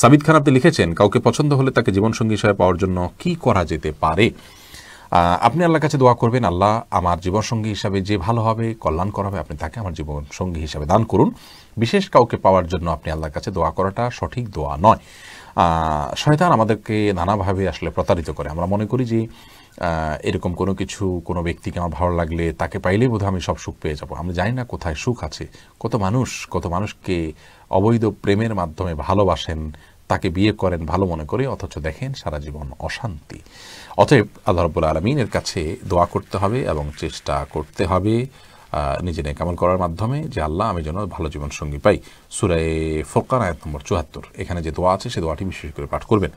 সাবিদ খান আপনি লিখেছেন কাউকে পছন্দ হলে তাকে জীবনসঙ্গী হিসাবে পাওয়ার জন্য কি করা যেতে পারে আপনি আল্লাহর কাছে দোয়া করবেন আল্লাহ আমার জীবনসঙ্গী হিসাবে যে ভালো হবে কল্যাণ করাবে আপনি তাকে আমার জীবনসঙ্গী হিসাবে দান করুন বিশেষ কাউকে পাওয়ার জন্য আপনি আল্লাহর কাছে দোয়া করাটা সঠিক দোয়া নয় শয়তান আমাদেরকে নানাভাবে আসলে প্রতারিত করে আমরা মনে করি যে এরকম কোনো কিছু কোনো ব্যক্তিকে আমার ভালো লাগলে তাকে পাইলেই বোধহয় আমি সব সুখ পেয়ে যাবো আমরা জানি না কোথায় সুখ আছে কত মানুষ কত মানুষকে অবৈধ প্রেমের মাধ্যমে ভালোবাসেন তাকে বিয়ে করেন ভালো মনে করে অথচ দেখেন সারা জীবন অশান্তি অতএব আল্লাহ রব্বুল আলমিনের কাছে দোয়া করতে হবে এবং চেষ্টা করতে হবে নিজে নেকামল করার মাধ্যমে যে আল্লাহ আমি যেন ভালো জীবন সঙ্গী পাই সুরায় ফোকার আয়াত নম্বর চুয়াত্তর এখানে যে দোয়া আছে সে দোয়াটি বিশেষ করে পাঠ করবেন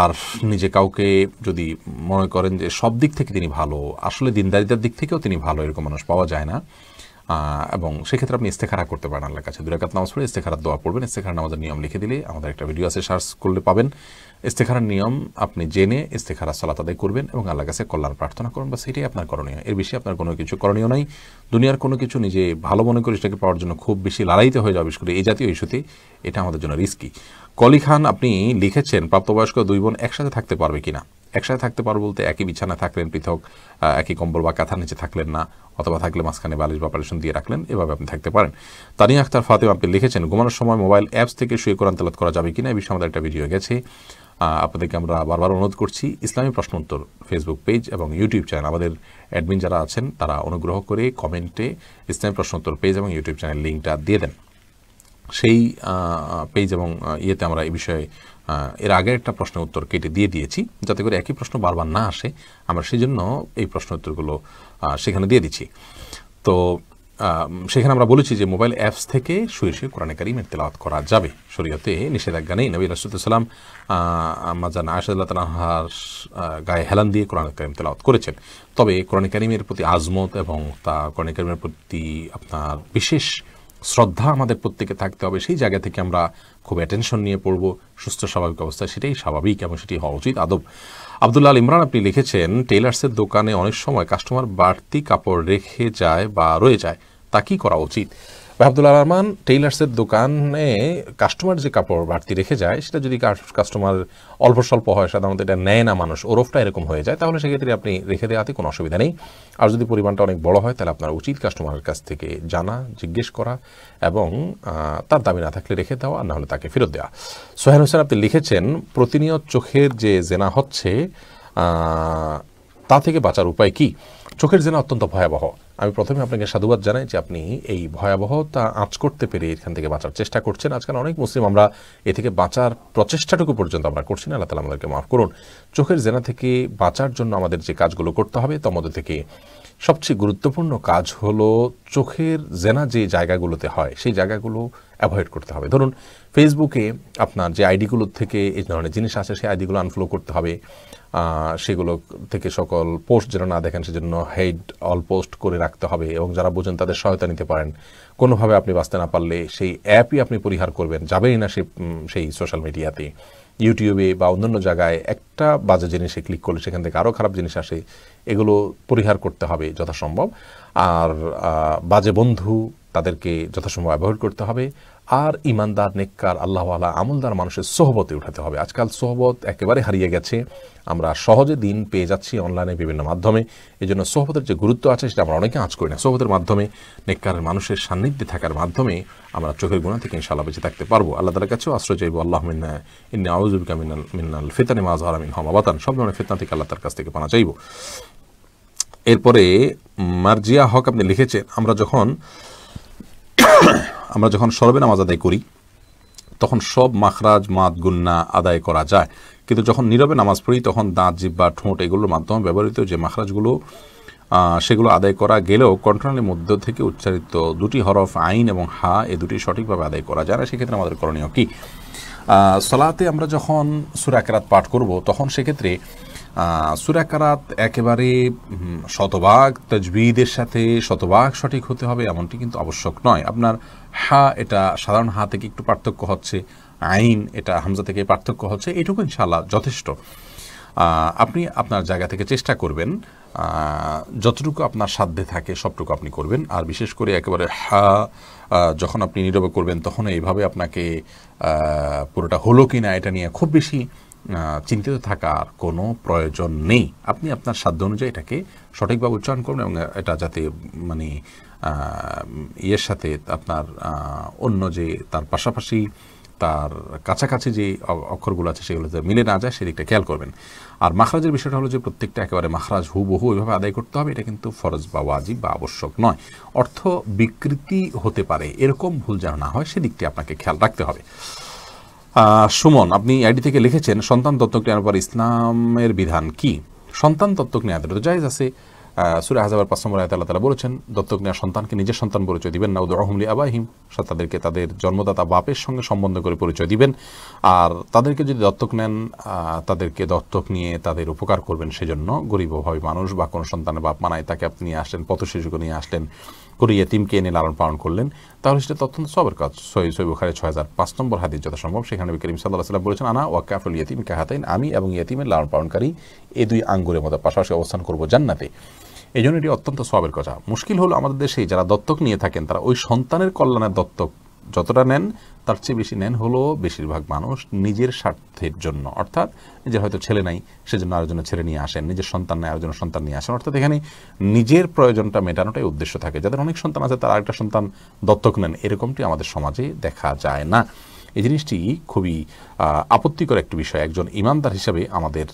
আর নিজে কাউকে যদি মনে করেন যে সব দিক থেকে তিনি ভালো আসলে দিনদারিতার দিক থেকেও তিনি ভালো এরকম মানুষ পাওয়া যায় না এবং সেক্ষেত্রে আপনি ইস্তেখারা করতে পারেন আল্লাহ কাছে দুরাকাত নামাজ পড়ে ইস্তেখারার দোয়া পড়বেন ইস্তেখারা নামাজের নিয়ম লিখে দিলে আমাদের একটা ভিডিও আছে সার্চ করলে পাবেন ইস্তেখারার নিয়ম আপনি জেনে ইস্তেখারা সলাত আদায় করবেন এবং আল্লাহ কাছে কল্যাণ প্রার্থনা করুন বা সেটাই আপনার করণীয় এর বেশি আপনার কোনো কিছু করণীয় নাই দুনিয়ার কোনো কিছু নিজে ভালো মনে করে সেটাকে পাওয়ার জন্য খুব বেশি লড়াইতে হয়ে যাবে বিশেষ করে এই জাতীয় ইস্যুতে এটা আমাদের জন্য রিস্কি কলি খান আপনি লিখেছেন প্রাপ্তবয়স্ক দুই বোন একসাথে থাকতে পারবে কিনা একসাথে থাকতে পারো বলতে একই বিছানা থাকলেন পৃথক একই কম্বল বা কাঁথা নিচে থাকলেন না অথবা থাকলে মাঝখানে বালিশ বা পারেশন দিয়ে রাখলেন এভাবে আপনি থাকতে পারেন তানিয়া আখতার ফাতেম আপনি লিখেছেন ঘুমানোর সময় মোবাইল অ্যাপস থেকে শুয়ে কোরআন তেলাত করা যাবে কিনা এই বিষয়ে আমাদের একটা ভিডিও গেছে আপনাদেরকে আমরা বারবার অনুরোধ করছি ইসলামী প্রশ্ন উত্তর ফেসবুক পেজ এবং ইউটিউব চ্যানেল আমাদের অ্যাডমিন যারা আছেন তারা অনুগ্রহ করে কমেন্টে ইসলামী প্রশ্ন উত্তর পেজ এবং ইউটিউব চ্যানেল লিঙ্কটা দিয়ে দেন সেই পেজ এবং ইয়েতে আমরা এই বিষয়ে এর আগে একটা প্রশ্ন উত্তর কেটে দিয়ে দিয়েছি যাতে করে একই প্রশ্ন বারবার না আসে আমরা সেই জন্য এই প্রশ্ন উত্তরগুলো সেখানে দিয়ে দিচ্ছি তো সেখানে আমরা বলেছি যে মোবাইল অ্যাপস থেকে শুয়ে শুয়ে কোরআনে কারিমের তেলাওয়াত করা যাবে শরীয়তে নিষেধাজ্ঞা নেই নবী রাসুদুল্লাম মাজান আয়সাল্লাহ তালাহার গায়ে হেলান দিয়ে কোরআন কারিম তেলাওত করেছেন তবে কোরআন কারিমের প্রতি আজমত এবং তা কোরআন কারিমের প্রতি আপনার বিশেষ শ্রদ্ধা আমাদের প্রত্যেকে থাকতে হবে সেই জায়গা থেকে আমরা খুব অ্যাটেনশন নিয়ে পড়ব সুস্থ স্বাভাবিক অবস্থা সেটাই স্বাভাবিক এবং সেটি হওয়া উচিত আদব আবদুল্লাহ ইমরান আপনি লিখেছেন টেলার্সের দোকানে অনেক সময় কাস্টমার বাড়তি কাপড় রেখে যায় বা রয়ে যায় তা কি করা উচিত আব্দুল আরমান টেইলার্সের দোকানে কাস্টমার যে কাপড় বাড়তি রেখে যায় সেটা যদি কাস্টমার অল্প স্বল্প হয় সাধারণত এটা নেয় না মানুষ ওরফটা এরকম হয়ে যায় তাহলে সেক্ষেত্রে আপনি রেখে দেওয়াতে কোনো অসুবিধা নেই আর যদি পরিমাণটা অনেক বড় হয় তাহলে আপনার উচিত কাস্টমারের কাছ থেকে জানা জিজ্ঞেস করা এবং তার দাবি না থাকলে রেখে দেওয়া আর না হলে তাকে ফেরত দেওয়া সোহেন হোসেন আপনি লিখেছেন প্রতিনিয়ত চোখের যে জেনা হচ্ছে তা থেকে বাঁচার উপায় কী চোখের জেনা অত্যন্ত ভয়াবহ আমি প্রথমে আপনাকে সাধুবাদ জানাই যে আপনি এই ভয়াবহতা আঁচ করতে পেরে এখান থেকে বাঁচার চেষ্টা করছেন আজকাল অনেক মুসলিম আমরা এ থেকে বাঁচার প্রচেষ্টাটুকু পর্যন্ত আমরা করছি না আল্লাহ তালা আমাদেরকে মাফ করুন চোখের জেনা থেকে বাঁচার জন্য আমাদের যে কাজগুলো করতে হবে তার মধ্যে থেকে সবচেয়ে গুরুত্বপূর্ণ কাজ হলো চোখের জেনা যে জায়গাগুলোতে হয় সেই জায়গাগুলো অ্যাভয়েড করতে হবে ধরুন ফেসবুকে আপনার যে আইডিগুলোর থেকে এই ধরনের জিনিস আসে সেই আইডিগুলো আনফলো করতে হবে সেগুলো থেকে সকল পোস্ট যেন না দেখেন সেজন্য হেড অল পোস্ট করে রাখতে হবে এবং যারা বোঝেন তাদের সহায়তা নিতে পারেন কোনোভাবে আপনি বাঁচতে না পারলে সেই অ্যাপই আপনি পরিহার করবেন যাবেই না সেই সোশ্যাল মিডিয়াতে ইউটিউবে বা অন্যান্য জায়গায় একটা বাজে জিনিসে ক্লিক করলে সেখান থেকে আরও খারাপ জিনিস আসে এগুলো পরিহার করতে হবে যথাসম্ভব আর বাজে বন্ধু তাদেরকে যথাসম্ভব অ্যাভয়েড করতে হবে আর ইমানদার নেককার আল্লাহওয়ালা আমলদার মানুষের সোহবতে উঠাতে হবে আজকাল সোহবত একেবারে হারিয়ে গেছে আমরা সহজে দিন পেয়ে যাচ্ছি অনলাইনে বিভিন্ন মাধ্যমে এই জন্য সোহবতের যে গুরুত্ব আছে সেটা আমরা অনেকে আঁচ করি না সোহবতের মাধ্যমে নেককারের মানুষের সান্নিধ্যে থাকার মাধ্যমে আমরা চোখের গুণা থেকে ইনশাল্লাহ বেঁচে থাকতে পারবো আল্লাহ তালার কাছেও আশ্রয় চাইবো আল্লাহ মিন্না ইন্না আউজুবিকা মিনাল মিন্নাল ফেতানি মাজহারা মিন হমাবাতান সব ধরনের ফেতনা থেকে আল্লাহ তার কাছ থেকে পানা চাইব এরপরে মার্জিয়া হক আপনি লিখেছেন আমরা যখন আমরা যখন সরবে নামাজ আদায় করি তখন সব মাখরাজ মাত গুন্না আদায় করা যায় কিন্তু যখন নীরবে নামাজ পড়ি তখন দাঁত জিভ বা ঠোঁট এগুলোর মাধ্যমে ব্যবহৃত যে মাখরাজগুলো সেগুলো আদায় করা গেলেও কন্ট্রোলের মধ্য থেকে উচ্চারিত দুটি হরফ আইন এবং হা এ দুটি সঠিকভাবে আদায় করা যায় না সেক্ষেত্রে আমাদের করণীয় কী সলাতে আমরা যখন সুরাকেরাত পাঠ করব তখন সেক্ষেত্রে সুরাকারাত একেবারে শতভাগ তজবিদের সাথে শতভাগ সঠিক হতে হবে এমনটি কিন্তু আবশ্যক নয় আপনার হা এটা সাধারণ হা থেকে একটু পার্থক্য হচ্ছে আইন এটা হামজা থেকে পার্থক্য হচ্ছে এটুকু ইনশাল্লাহ যথেষ্ট আপনি আপনার জায়গা থেকে চেষ্টা করবেন যতটুকু আপনার সাধ্যে থাকে সবটুকু আপনি করবেন আর বিশেষ করে একেবারে হা যখন আপনি নীরবে করবেন তখন এইভাবে আপনাকে পুরোটা হলো কি না এটা নিয়ে খুব বেশি চিন্তিত থাকার কোনো প্রয়োজন নেই আপনি আপনার সাধ্য অনুযায়ী এটাকে সঠিকভাবে উচ্চারণ করুন এবং এটা যাতে মানে ইয়ের সাথে আপনার অন্য যে তার পাশাপাশি তার কাছাকাছি যে অক্ষরগুলো আছে সেগুলো যাতে মিলে না যায় সেদিকটা খেয়াল করবেন আর মাখরাজের বিষয়টা হলো যে প্রত্যেকটা একেবারে মাখরাজ হুবহু ওইভাবে আদায় করতে হবে এটা কিন্তু ফরজ বা ওয়াজিব বা আবশ্যক নয় অর্থ বিকৃতি হতে পারে এরকম ভুল যেন না হয় সেদিকটি আপনাকে খেয়াল রাখতে হবে সুমন আপনি আইডি থেকে লিখেছেন সন্তান দত্তক নেওয়ার পর ইসলামের বিধান কি সন্তান দত্তক নেওয়া তো জায়জ আছে সুরে হাজার পাঁচ নম্বর আয়তাল্লাহ তালা বলেছেন দত্তক নেওয়া সন্তানকে নিজের সন্তান পরিচয় দিবেন না উদরহমলি আবাহিম তাদেরকে তাদের জন্মদাতা বাপের সঙ্গে সম্বন্ধ করে পরিচয় দিবেন আর তাদেরকে যদি দত্তক নেন তাদেরকে দত্তক নিয়ে তাদের উপকার করবেন সেজন্য গরিব মানুষ বা কোনো সন্তানের বাপ মানায় তাকে আপনি আসলেন পথ শিশুকে নিয়ে আসলেন করে ইয়েতিমকে এনে লালন পালন করলেন তাহলে সেটা অত্যন্ত সবের কাজ সহি সহি বুখারে ছয় হাজার পাঁচ নম্বর হাদিস যথাসম্ভব সেখানে করিম সাল্লাহ সাল্লাম বলেছেন আনা কাফুল ইয়েতিম হাতেন আমি এবং ইয়েতিমের লালন পালনকারী এই দুই আঙ্গুরের মতো পাশাপাশি অবস্থান করবো জান্নাতে এই জন্য এটি অত্যন্ত সবের কথা মুশকিল হলো আমাদের দেশে যারা দত্তক নিয়ে থাকেন তারা ওই সন্তানের কল্যাণের দত্তক যতটা নেন তার চেয়ে বেশি নেন হলো বেশিরভাগ মানুষ নিজের স্বার্থের জন্য অর্থাৎ নিজের হয়তো ছেলে নাই সেজন্য আরেকজন ছেলে নিয়ে আসেন নিজের সন্তান নেয় আরেকজন সন্তান নিয়ে আসেন অর্থাৎ এখানে নিজের প্রয়োজনটা মেটানোটাই উদ্দেশ্য থাকে যাদের অনেক সন্তান আছে তারা আরেকটা সন্তান দত্তক নেন এরকমটি আমাদের সমাজে দেখা যায় না এই জিনিসটি খুবই আপত্তিকর একটি বিষয় একজন ইমানদার হিসাবে আমাদের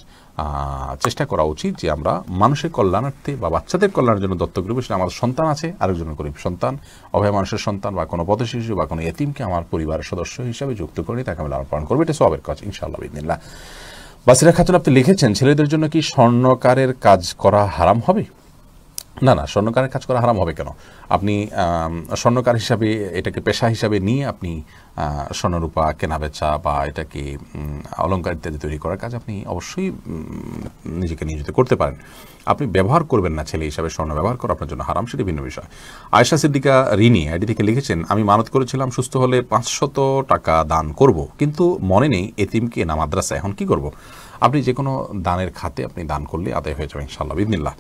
চেষ্টা করা উচিত যে আমরা মানুষের কল্যাণার্থে বা বাচ্চাদের কল্যাণের জন্য দত্তক নেব সেটা আমাদের সন্তান আছে আরেকজনের গরিব সন্তান অভয় মানুষের সন্তান বা কোনো পথ শিশু বা কোনো এতিমকে আমার পরিবারের সদস্য হিসাবে যুক্ত করে তাকে আমি লালন পালন করবো এটা সবের কাজ ইনশাআল্লাহ বিদিনিল্লাহ বাসিরা খাতুন আপনি লিখেছেন ছেলেদের জন্য কি স্বর্ণকারের কাজ করা হারাম হবে না না স্বর্ণকারের কাজ করা হারাম হবে কেন আপনি স্বর্ণকার হিসাবে এটাকে পেশা হিসাবে নিয়ে আপনি স্বর্ণরূপা কেনাবেচা বা এটাকে অলঙ্কার ইত্যাদি তৈরি করার কাজ আপনি অবশ্যই নিজেকে নিয়োজিত করতে পারেন আপনি ব্যবহার করবেন না ছেলে হিসাবে স্বর্ণ ব্যবহার করা আপনার জন্য হারাম সেটি ভিন্ন বিষয় আয়সা সিদ্দিকা রিনি আইডি থেকে লিখেছেন আমি মানত করেছিলাম সুস্থ হলে পাঁচশত টাকা দান করব কিন্তু মনে নেই এতিমকে না মাদ্রাসা এখন কি করব। আপনি যে কোনো দানের খাতে আপনি দান করলে আদায় হয়ে যাবে ইনশাল্লাহ বিদিনিল্লাহ